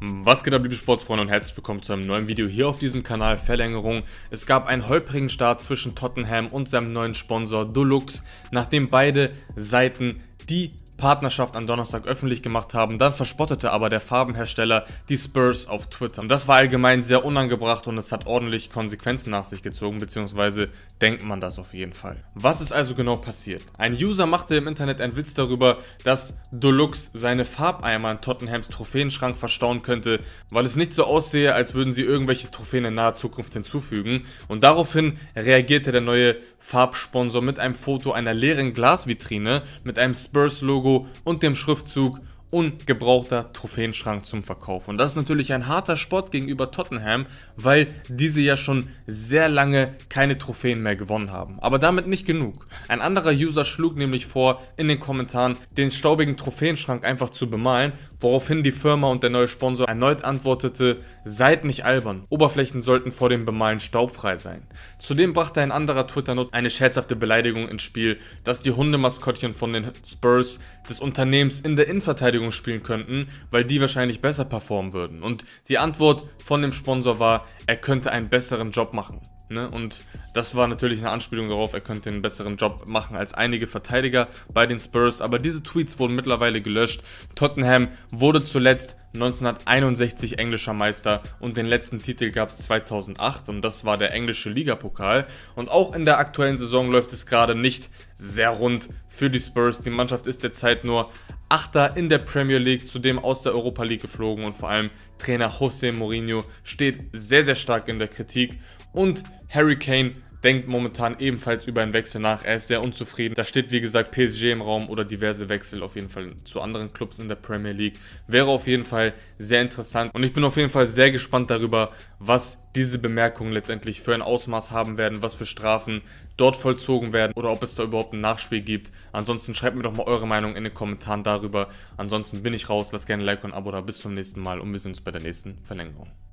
Was geht ab liebe Sportsfreunde und herzlich willkommen zu einem neuen Video hier auf diesem Kanal Verlängerung. Es gab einen holprigen Start zwischen Tottenham und seinem neuen Sponsor Deluxe, nachdem beide Seiten die Partnerschaft am Donnerstag öffentlich gemacht haben. Dann verspottete aber der Farbenhersteller die Spurs auf Twitter. Und das war allgemein sehr unangebracht und es hat ordentlich Konsequenzen nach sich gezogen, beziehungsweise denkt man das auf jeden Fall. Was ist also genau passiert? Ein User machte im Internet einen Witz darüber, dass Deluxe seine Farbeimer in Tottenhams Trophäenschrank verstauen könnte, weil es nicht so aussehe, als würden sie irgendwelche Trophäen in naher Zukunft hinzufügen. Und daraufhin reagierte der neue Farbsponsor mit einem Foto einer leeren Glasvitrine mit einem Spurs-Logo Logo und dem Schriftzug und gebrauchter Trophäenschrank zum Verkauf. Und das ist natürlich ein harter Spott gegenüber Tottenham, weil diese ja schon sehr lange keine Trophäen mehr gewonnen haben. Aber damit nicht genug. Ein anderer User schlug nämlich vor, in den Kommentaren den staubigen Trophäenschrank einfach zu bemalen, woraufhin die Firma und der neue Sponsor erneut antwortete, seid nicht albern, Oberflächen sollten vor dem Bemalen staubfrei sein. Zudem brachte ein anderer Twitter-Nutzer eine scherzhafte Beleidigung ins Spiel, dass die Hundemaskottchen von den Spurs des Unternehmens in der Innenverteidigung Verteidigung spielen könnten, weil die wahrscheinlich besser performen würden. Und die Antwort von dem Sponsor war, er könnte einen besseren Job machen. Ne? Und das war natürlich eine Anspielung darauf, er könnte einen besseren Job machen als einige Verteidiger bei den Spurs. Aber diese Tweets wurden mittlerweile gelöscht. Tottenham wurde zuletzt 1961 englischer Meister und den letzten Titel gab es 2008 und das war der englische Ligapokal. Und auch in der aktuellen Saison läuft es gerade nicht sehr rund für die Spurs. Die Mannschaft ist derzeit nur Achter in der Premier League, zudem aus der Europa League geflogen und vor allem Trainer José Mourinho steht sehr, sehr stark in der Kritik und Harry Kane denkt momentan ebenfalls über einen Wechsel nach. Er ist sehr unzufrieden. Da steht, wie gesagt, PSG im Raum oder diverse Wechsel auf jeden Fall zu anderen Clubs in der Premier League. Wäre auf jeden Fall sehr interessant. Und ich bin auf jeden Fall sehr gespannt darüber, was diese Bemerkungen letztendlich für ein Ausmaß haben werden, was für Strafen dort vollzogen werden oder ob es da überhaupt ein Nachspiel gibt. Ansonsten schreibt mir doch mal eure Meinung in den Kommentaren darüber. Ansonsten bin ich raus. Lasst gerne ein Like und ein Abo da. Bis zum nächsten Mal und wir sehen uns bei der nächsten Verlängerung.